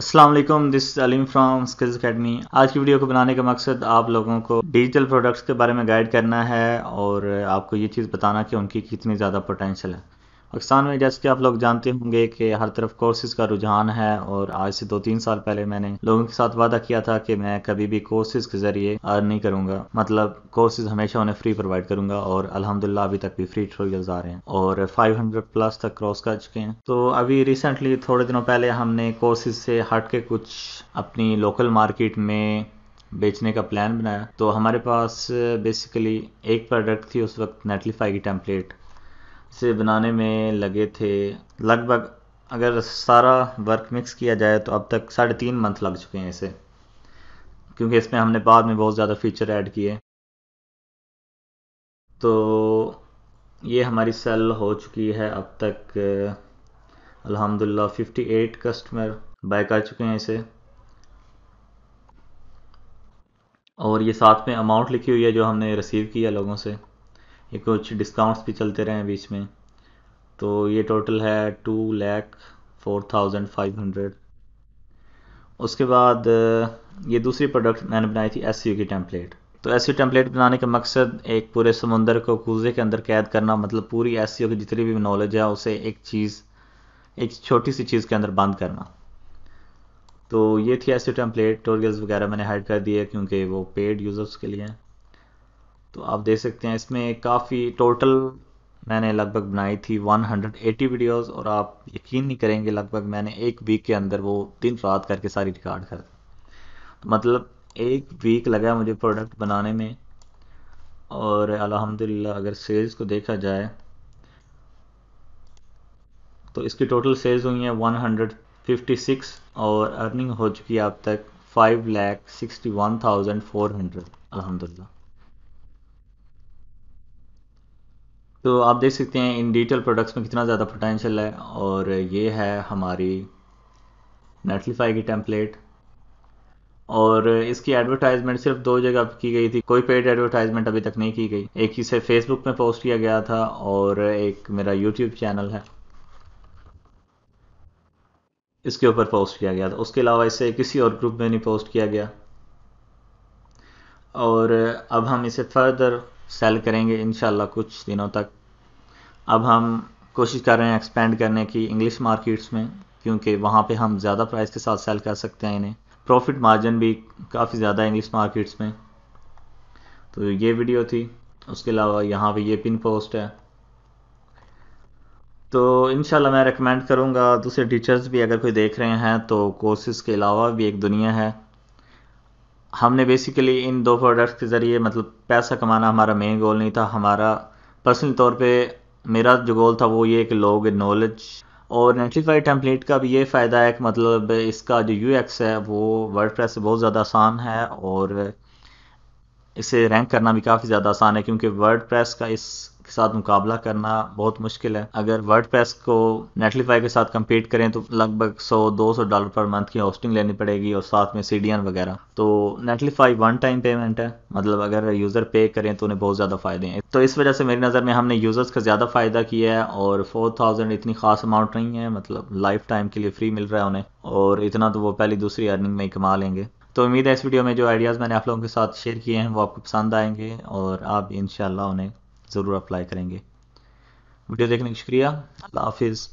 Aslam this Aleem from skills academy आज की video को बनाने का मकसद आप लोगों को डिजिटल प्रोडक्ट्स के बारे में गाइड करना है और आपको ये चीज़ बताना कि उनकी कितनी ज़्यादा पोटेंशियल है पाकिस्तान में जैसे कि आप लोग जानते होंगे कि हर तरफ कोर्सेज का रुझान है और आज से दो तीन साल पहले मैंने लोगों के साथ वादा किया था कि मैं कभी भी कोर्सेज के जरिए अर्न नहीं करूंगा मतलब कोर्सेज हमेशा उन्हें फ्री प्रोवाइड करूंगा और अलहमदिल्ला अभी तक भी फ्री ट्रोजल्स आ रहे हैं और 500 प्लस तक क्रॉस कर चुके हैं तो अभी रिसेंटली थोड़े दिनों पहले हमने कोर्सेज से हट के कुछ अपनी लोकल मार्केट में बेचने का प्लान बनाया तो हमारे पास बेसिकली एक प्रोडक्ट थी उस वक्त नेटलीफाई की टेम्पलेट से बनाने में लगे थे लगभग अगर सारा वर्क मिक्स किया जाए तो अब तक साढ़े तीन मंथ लग चुके हैं इसे क्योंकि इसमें हमने बाद में बहुत ज़्यादा फीचर ऐड किए तो ये हमारी सेल हो चुकी है अब तक अल्हम्दुलिल्लाह 58 कस्टमर बाय कर चुके हैं इसे और ये साथ में अमाउंट लिखी हुई है जो हमने रिसीव किया लोगों से ये कुछ डिस्काउंट्स भी चलते रहे हैं बीच में तो ये टोटल है two lakh four thousand five hundred उसके बाद ये दूसरी प्रोडक्ट मैंने बनाई थी एस की टेम्पलेट तो एस टेम्पलेट बनाने का मकसद एक पूरे समुंदर को कूजे के अंदर कैद करना मतलब पूरी एस की जितनी भी नॉलेज है उसे एक चीज़ एक छोटी सी चीज़ के अंदर बंद करना तो ये थी एस टेम्पलेट टोरियल्स वगैरह मैंने हाइड कर दिए क्योंकि वो पेड यूज़र्स के लिए हैं तो आप देख सकते हैं इसमें काफ़ी टोटल मैंने लगभग बनाई थी 180 वीडियोस और आप यकीन नहीं करेंगे लगभग मैंने एक वीक के अंदर वो दिन रात करके सारी रिकॉर्ड कर तो मतलब एक वीक लगा मुझे प्रोडक्ट बनाने में और अलहमदिल्ला अगर सेल्स को देखा जाए तो इसकी टोटल सेल्स हुई हैं 156 और अर्निंग हो चुकी है अब तक five lakh sixty one thousand four hundred अलहमदिल्ला तो आप देख सकते हैं इन डिजिटल प्रोडक्ट्स में कितना ज़्यादा पोटेंशियल है और ये है हमारी नेटलीफाई की टेम्पलेट और इसकी एडवर्टाइजमेंट सिर्फ दो जगह की गई थी कोई पेड एडवर्टाइजमेंट अभी तक नहीं की गई एक इसे फेसबुक में पोस्ट किया गया था और एक मेरा यूट्यूब चैनल है इसके ऊपर पोस्ट किया गया था उसके अलावा इसे किसी और ग्रुप में नहीं पोस्ट किया गया और अब हम इसे फर्दर सेल करेंगे इन कुछ दिनों तक अब हम कोशिश कर रहे हैं एक्सपेंड करने की इंग्लिश मार्केट्स में क्योंकि वहाँ पे हम ज़्यादा प्राइस के साथ सेल कर सकते हैं इन्हें प्रॉफिट मार्जिन भी काफ़ी ज़्यादा है इंग्लिश मार्केट्स में तो ये वीडियो थी उसके अलावा यहाँ पे ये पिन पोस्ट है तो इन मैं रिकमेंड करूँगा दूसरे टीचर्स भी अगर कोई देख रहे हैं तो कोर्सेज़ के अलावा भी एक दुनिया है हमने बेसिकली इन दो प्रोडक्ट्स के ज़रिए मतलब पैसा कमाना हमारा मेन गोल नहीं था हमारा पर्सनल तौर पे मेरा जो गोल था वो ये कि लोग नॉलेज और नेटिफाई टेम्पलेट का भी ये फ़ायदा है कि मतलब इसका जो यू है वो वर्ड से बहुत ज़्यादा आसान है और इसे रैंक करना भी काफ़ी ज़्यादा आसान है क्योंकि वर्ड का इस के साथ मुकाबला करना बहुत मुश्किल है अगर वर्ड को नेटलीफाई के साथ कम्पीट करें तो लगभग सौ दो सौ डॉलर पर मंथ की होस्टिंग लेनी पड़ेगी और साथ में सी वगैरह तो नेटलीफाई वन टाइम पेमेंट है मतलब अगर यूज़र पे करें तो उन्हें बहुत ज़्यादा फ़ायदे हैं तो इस वजह से मेरी नज़र में हमने यूज़र्स का ज़्यादा फ़ायदा किया है और फोर थाउजेंड इतनी खास अमाउंट नहीं है मतलब लाइफ टाइम के लिए फ्री मिल रहा है उन्हें और इतना तो वो पहली दूसरी अर्निंग में ही कमा लेंगे तो उम्मीद है इस वीडियो में जो आइडियाज़ मैंने आप लोगों के साथ शेयर किए हैं वो आपको पसंद आएंगे और आप इन उन्हें ज़रूर अप्लाई करेंगे वीडियो देखने का शुक्रिया अल्लाह हाफिज़